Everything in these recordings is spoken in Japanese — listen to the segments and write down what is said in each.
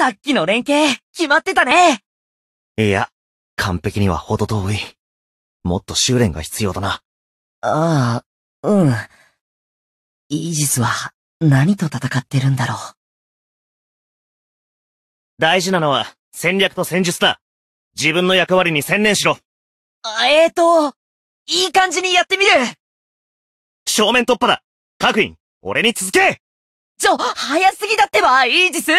さっきの連携、決まってたねいや、完璧には程遠い。もっと修練が必要だな。ああ、うん。イージスは何と戦ってるんだろう。大事なのは戦略と戦術だ。自分の役割に専念しろ。えーと、いい感じにやってみる正面突破だ各員、俺に続けちょ、早すぎだってば、イージス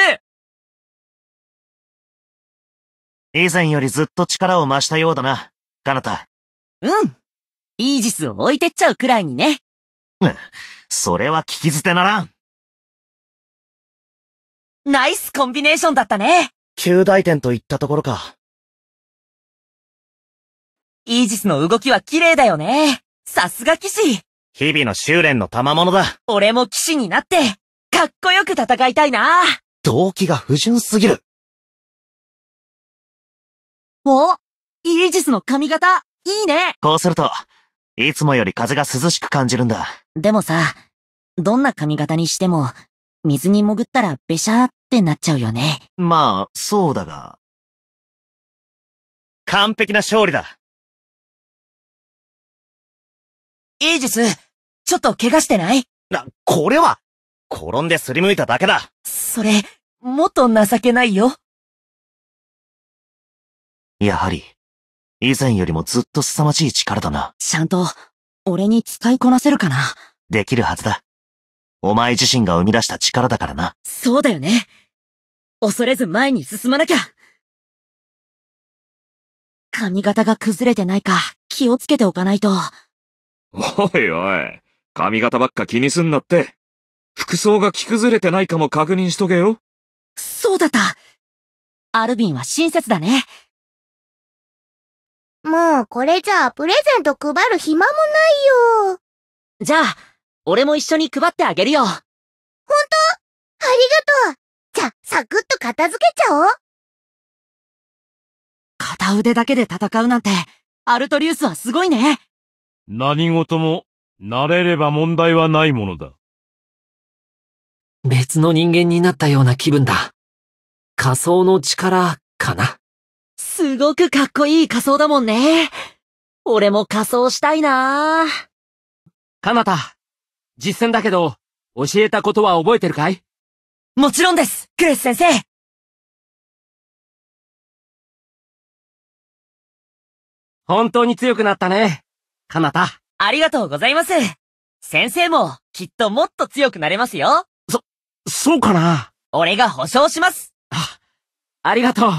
以前よりずっと力を増したようだな、カナタ。うん。イージスを置いてっちゃうくらいにね。うん。それは聞き捨てならん。ナイスコンビネーションだったね。旧大点といったところか。イージスの動きは綺麗だよね。さすが騎士。日々の修練の賜物だ。俺も騎士になって、かっこよく戦いたいな。動機が不純すぎる。おイージスの髪型、いいねこうすると、いつもより風が涼しく感じるんだ。でもさ、どんな髪型にしても、水に潜ったらべしゃーってなっちゃうよね。まあ、そうだが。完璧な勝利だ。イージス、ちょっと怪我してないな、これは、転んですりむいただけだ。それ、もっと情けないよ。やはり、以前よりもずっと凄まじい力だな。ちゃんと、俺に使いこなせるかな。できるはずだ。お前自身が生み出した力だからな。そうだよね。恐れず前に進まなきゃ。髪型が崩れてないか気をつけておかないと。おいおい、髪型ばっか気にすんなって。服装が着崩れてないかも確認しとけよ。そうだった。アルビンは親切だね。もうこれじゃあプレゼント配る暇もないよ。じゃあ、俺も一緒に配ってあげるよ。ほんとありがとう。じゃあ、サクッと片付けちゃおう。片腕だけで戦うなんて、アルトリウスはすごいね。何事も、慣れれば問題はないものだ。別の人間になったような気分だ。仮想の力、かな。すごくかっこいい仮装だもんね。俺も仮装したいなかなた、実践だけど、教えたことは覚えてるかいもちろんですクレス先生本当に強くなったね、かなた。ありがとうございます先生も、きっともっと強くなれますよそ、そうかな俺が保証しますあ、ありがとう。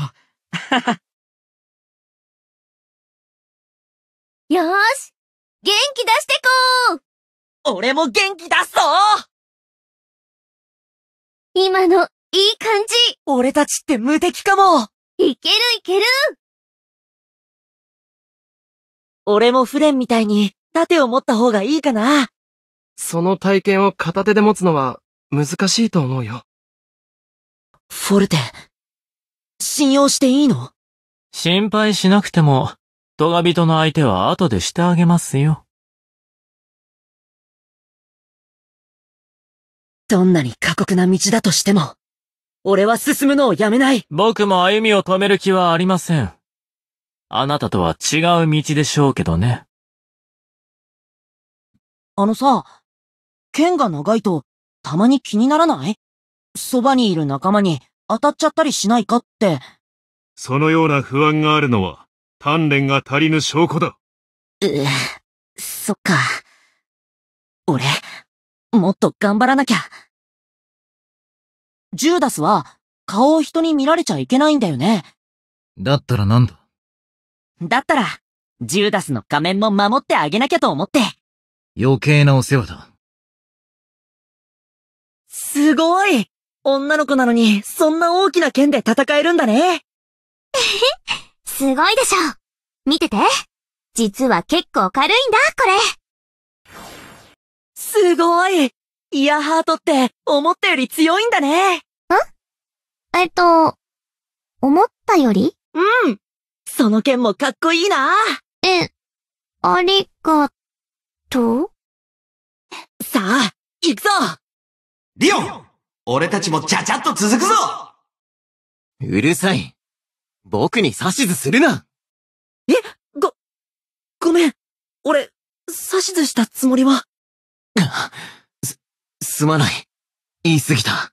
よーし元気出してこう俺も元気出すぞ今のいい感じ俺たちって無敵かもいけるいける俺もフレンみたいに盾を持った方がいいかなその体験を片手で持つのは難しいと思うよ。フォルテ、信用していいの心配しなくても人が人の相手は後でしてあげますよ。どんなに過酷な道だとしても、俺は進むのをやめない僕も歩みを止める気はありません。あなたとは違う道でしょうけどね。あのさ、剣が長いと、たまに気にならないそばにいる仲間に当たっちゃったりしないかって。そのような不安があるのは、鍛錬が足りぬ証拠だ。うそっか。俺、もっと頑張らなきゃ。ジューダスは、顔を人に見られちゃいけないんだよね。だったらなんだだったら、ジューダスの仮面も守ってあげなきゃと思って。余計なお世話だ。すごい女の子なのに、そんな大きな剣で戦えるんだね。えへすごいでしょ見てて実は結構軽いんだ、これすごいイヤハートって思ったより強いんだねんえっと、思ったよりうんその剣もかっこいいなえ、ありがとうさあ、行くぞリオン俺たちもちゃちゃっと続くぞうるさい僕に指図するなえご、ごめん。俺、指図したつもりは。す、すまない。言い過ぎた。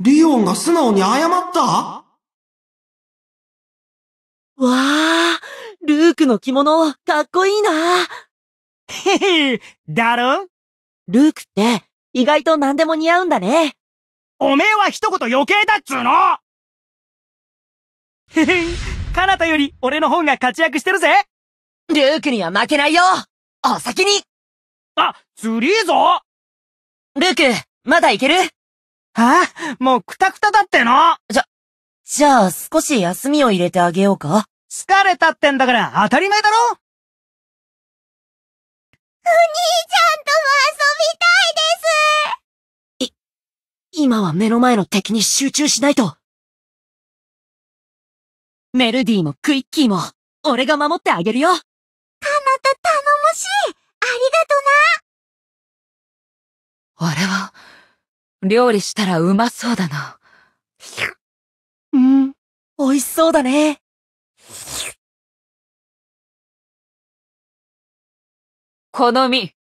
リオンが素直に謝ったわあ、ルークの着物、かっこいいな。へへ、だろルークって、意外と何でも似合うんだね。おめえは一言余計だっつーのへへん、かなたより俺の方が活躍してるぜルークには負けないよお先にあ、ずりーぞルーク、まだいけるはあ、もうくたくただってのじゃ、じゃあ少し休みを入れてあげようか疲れたってんだから当たり前だろお兄ちゃんとも遊びたいですい、今は目の前の敵に集中しないとメルディもクイッキーも、俺が守ってあげるよ。あなた頼もしいありがとな俺は、料理したらうまそうだな。うん、美味しそうだね。この実、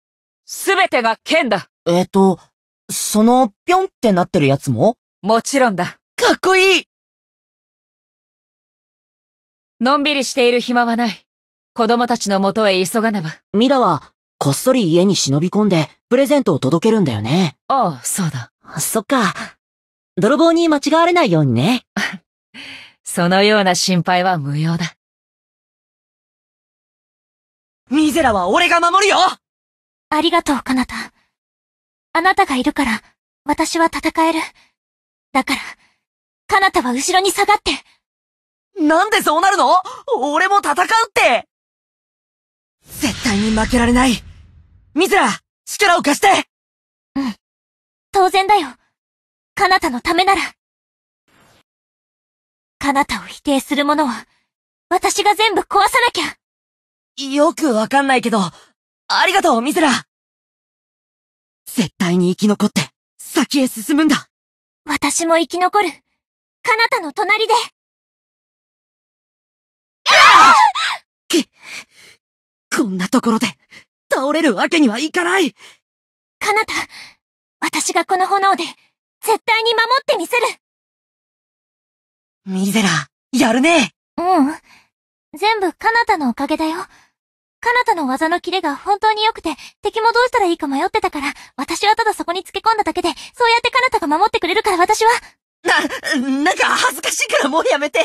すべてが剣だ。えっ、と、その、ぴょんってなってるやつももちろんだ。かっこいいのんびりしている暇はない。子供たちの元へ急がねば。ミラは、こっそり家に忍び込んで、プレゼントを届けるんだよね。ああ、そうだ。そっか。泥棒に間違われないようにね。そのような心配は無用だ。ミゼラは俺が守るよありがとう、カナタ。あなたがいるから、私は戦える。だから、カナタは後ろに下がって。なんでそうなるの俺も戦うって絶対に負けられないミズラ力を貸してうん。当然だよ。彼方のためなら。彼方を否定する者は、私が全部壊さなきゃ。よくわかんないけど、ありがとう、ミズラ。絶対に生き残って、先へ進むんだ。私も生き残る。彼方の隣で。こんなところで、倒れるわけにはいかない彼方、私がこの炎で、絶対に守ってみせるミゼラ、やるねうん。全部彼方のおかげだよ。彼方の技のキレが本当に良くて、敵もどうしたらいいか迷ってたから、私はただそこにつけ込んだだけで、そうやって彼方が守ってくれるから私は。な、なんか恥ずかしいからもうやめて。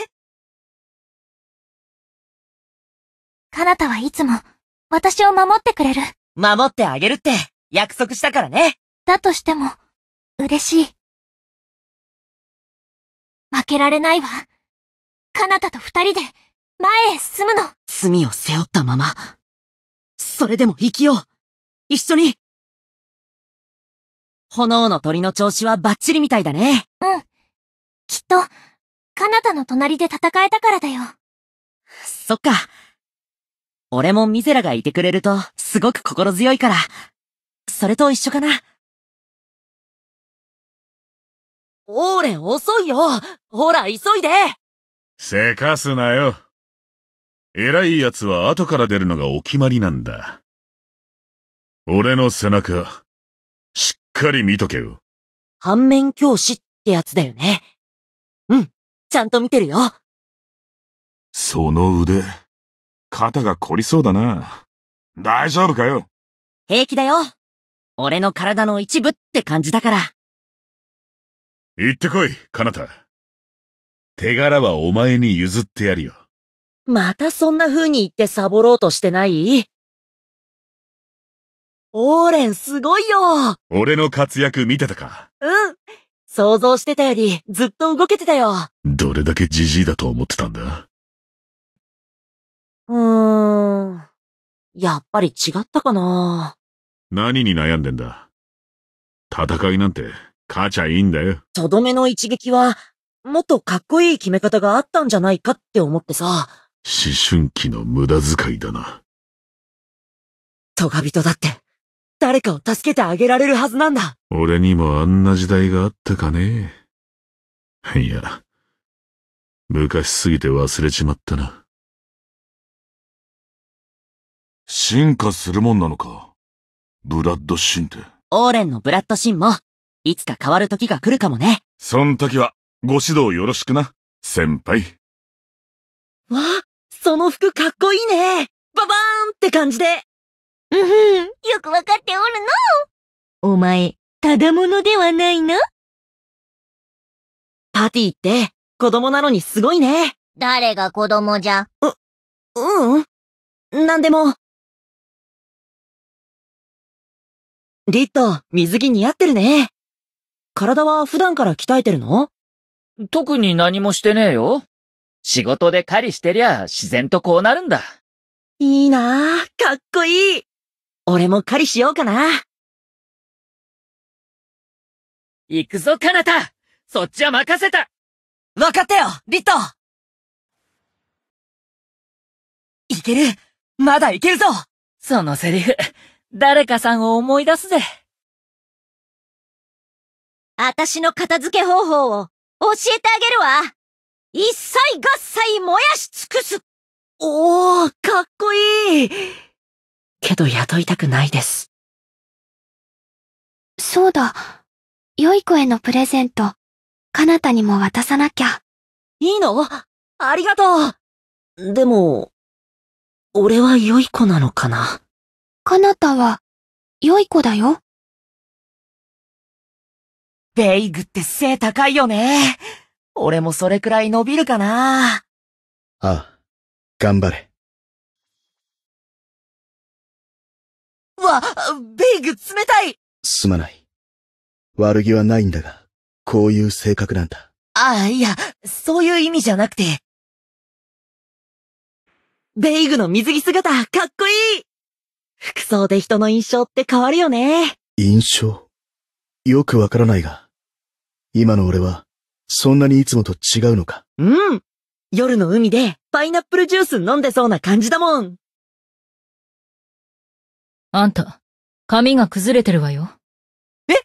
彼方はいつも、私を守ってくれる。守ってあげるって、約束したからね。だとしても、嬉しい。負けられないわ。彼方と二人で、前へ進むの。罪を背負ったまま、それでも生きよう。一緒に。炎の鳥の調子はバッチリみたいだね。うん。きっと、彼方の隣で戦えたからだよ。そっか。俺もミゼラがいてくれると、すごく心強いから。それと一緒かな。オーレン遅いよほら、急いでせかすなよ。偉い奴は後から出るのがお決まりなんだ。俺の背中、しっかり見とけよ。反面教師ってやつだよね。うん、ちゃんと見てるよ。その腕。肩が凝りそうだな。大丈夫かよ。平気だよ。俺の体の一部って感じだから。行ってこい、カナタ。手柄はお前に譲ってやるよ。またそんな風に言ってサボろうとしてないオーレンすごいよ俺の活躍見てたかうん想像してたよりずっと動けてたよどれだけジジイだと思ってたんだうーん。やっぱり違ったかな。何に悩んでんだ戦いなんて、勝ちゃいいんだよ。とどめの一撃は、もっとかっこいい決め方があったんじゃないかって思ってさ。思春期の無駄遣いだな。トガ人だって、誰かを助けてあげられるはずなんだ。俺にもあんな時代があったかね。いや、昔すぎて忘れちまったな。進化するもんなのか。ブラッドシンって。オーレンのブラッドシンも、いつか変わる時が来るかもね。そん時は、ご指導よろしくな、先輩。わ、その服かっこいいね。ババーンって感じで。うんふん、よくわかっておるの。お前、ただものではないな。パティって、子供なのにすごいね。誰が子供じゃ。う、うん。なんでも、リット、水着似合ってるね。体は普段から鍛えてるの特に何もしてねえよ。仕事で狩りしてりゃ自然とこうなるんだ。いいなあ、かっこいい。俺も狩りしようかな。行くぞ、カナタそっちは任せた分かったよ、リットいけるまだいけるぞそのセリフ。誰かさんを思い出すぜ。あたしの片付け方法を教えてあげるわ。一切合切燃やし尽くす。おー、かっこいい。けど雇いたくないです。そうだ。良い子へのプレゼント、彼方にも渡さなきゃ。いいのありがとう。でも、俺は良い子なのかな彼方は、良い子だよ。ベイグって背高いよね。俺もそれくらい伸びるかな。ああ、頑張れ。わ、ベイグ冷たいすまない。悪気はないんだが、こういう性格なんだ。ああ、いや、そういう意味じゃなくて。ベイグの水着姿、かっこいい服装で人の印象って変わるよね。印象よくわからないが、今の俺は、そんなにいつもと違うのか。うん。夜の海でパイナップルジュース飲んでそうな感じだもん。あんた、髪が崩れてるわよ。え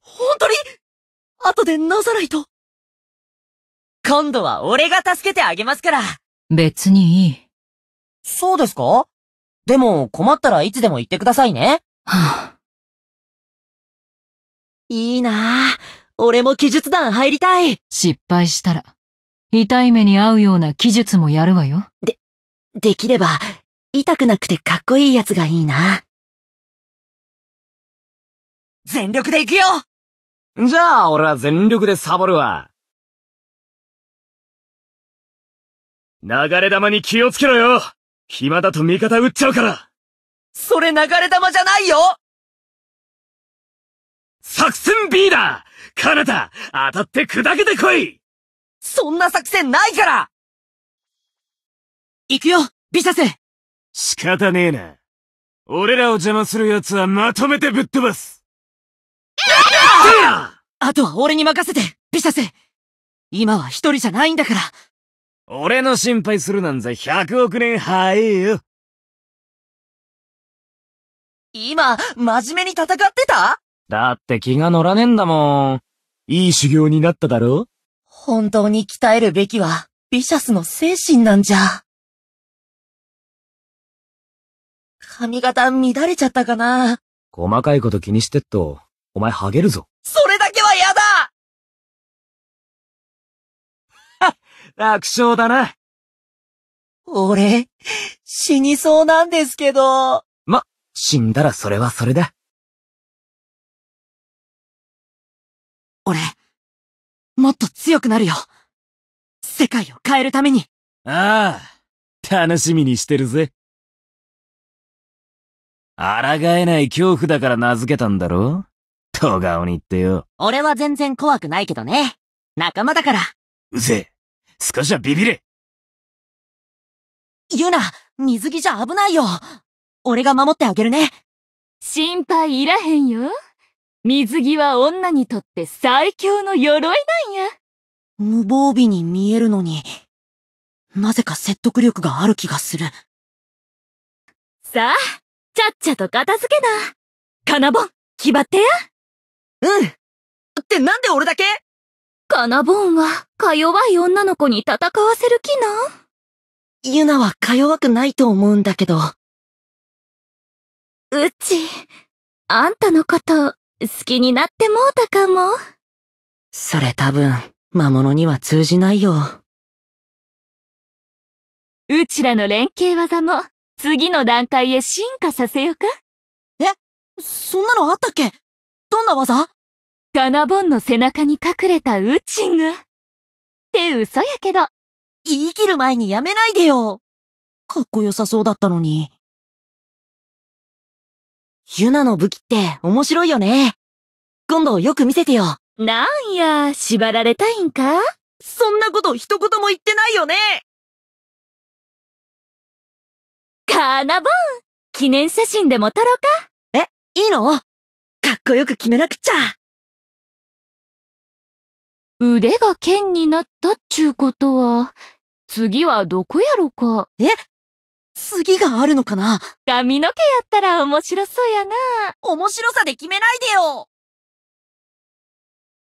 本当に後で直さないと。今度は俺が助けてあげますから。別にいい。そうですかでも困ったらいつでも言ってくださいね。はあ、いいなあ。俺も記述団入りたい。失敗したら、痛い目に遭うような記述もやるわよ。で、できれば、痛くなくてかっこいいやつがいいな。全力で行くよじゃあ、俺は全力でサボるわ。流れ玉に気をつけろよ暇だと味方撃っちゃうからそれ流れ弾じゃないよ作戦 B だカナタ当たって砕けてこいそんな作戦ないから行くよビシャス仕方ねえな。俺らを邪魔する奴はまとめてぶっ飛ばすあとは俺に任せてビシャス今は一人じゃないんだから俺の心配するなんざ100億年早えよ。今、真面目に戦ってただって気が乗らねえんだもん。いい修行になっただろ本当に鍛えるべきは、ビシャスの精神なんじゃ。髪型乱れちゃったかな細かいこと気にしてっと、お前ハゲるぞ。楽勝だな。俺、死にそうなんですけど。ま、死んだらそれはそれだ。俺、もっと強くなるよ。世界を変えるために。ああ、楽しみにしてるぜ。抗えない恐怖だから名付けたんだろ戸顔に言ってよ。俺は全然怖くないけどね。仲間だから。うぜえ。少しはビビれユナ、水着じゃ危ないよ俺が守ってあげるね心配いらへんよ。水着は女にとって最強の鎧なんや。無防備に見えるのに、なぜか説得力がある気がする。さあ、ちゃっちゃと片付けな。金本、決まってや。うん。ってなんで俺だけカナボーンは、か弱い女の子に戦わせる気なユナはか弱くないと思うんだけど。うち、あんたのこと、好きになってもうたかも。それ多分、魔物には通じないよ。うちらの連携技も、次の段階へ進化させようかえそんなのあったっけどんな技カナボンの背中に隠れたウチング。って嘘やけど。言い切る前にやめないでよ。かっこよさそうだったのに。ユナの武器って面白いよね。今度よく見せてよ。なんや、縛られたいんかそんなこと一言も言ってないよねカナボン記念写真でも撮ろうかえ、いいのかっこよく決めなくちゃ腕が剣になったっちゅうことは、次はどこやろか。え次があるのかな髪の毛やったら面白そうやな。面白さで決めないでよ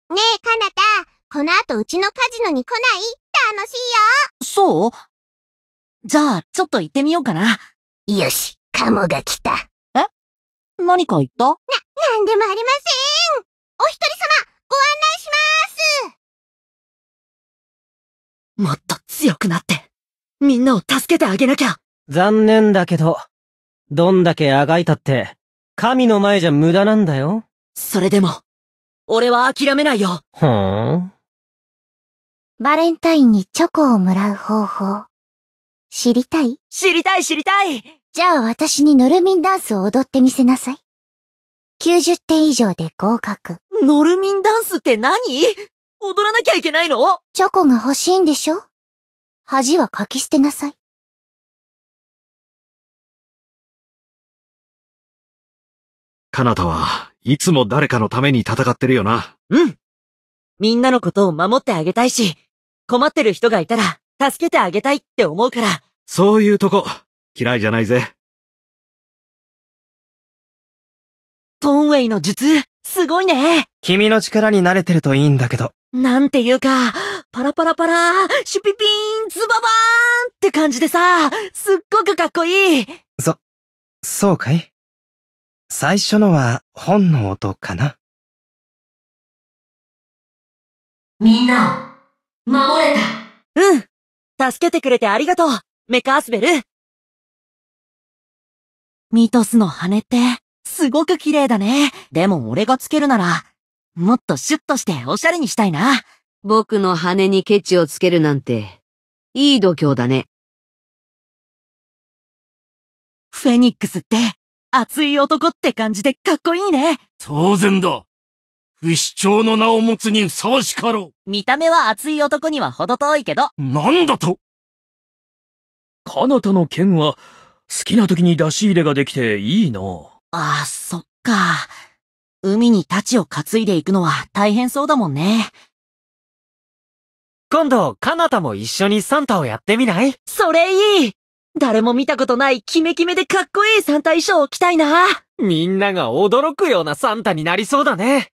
ねえ、かなた、この後うちのカジノに来ない楽しいよそうじゃあ、ちょっと行ってみようかな。よし、カモが来た。え何か言ったな、なんでもありませんお一人様、ご案内しますもっと強くなって、みんなを助けてあげなきゃ残念だけど、どんだけあがいたって、神の前じゃ無駄なんだよ。それでも、俺は諦めないよ。ふーん。バレンタインにチョコをもらう方法。知りたい知りたい知りたいじゃあ私にノルミンダンスを踊ってみせなさい。90点以上で合格。ノルミンダンスって何踊らなきゃいけないのチョコが欲しいんでしょ恥はかき捨てなさい。カナタはいつも誰かのために戦ってるよな。うん。みんなのことを守ってあげたいし、困ってる人がいたら助けてあげたいって思うから。そういうとこ、嫌いじゃないぜ。トーンウェイの術、すごいね。君の力に慣れてるといいんだけど。なんていうか、パラパラパラ、シュピピン、ズババーンって感じでさ、すっごくかっこいい。そ、そうかい最初のは本の音かなみんな、守れた。うん。助けてくれてありがとう、メカアスベル。ミトスの羽って、すごく綺麗だね。でも俺がつけるなら、もっとシュッとしておしゃれにしたいな。僕の羽にケチをつけるなんて、いい度胸だね。フェニックスって、熱い男って感じでかっこいいね。当然だ。不死鳥の名を持つにふさわしかろう。見た目は熱い男には程遠いけど。なんだと彼方の剣は、好きな時に出し入れができていいな。ああ、そっか。海に太刀を担いでいくのは大変そうだもんね。今度、彼方も一緒にサンタをやってみないそれいい誰も見たことないキメキメでかっこいいサンタ衣装を着たいなみんなが驚くようなサンタになりそうだね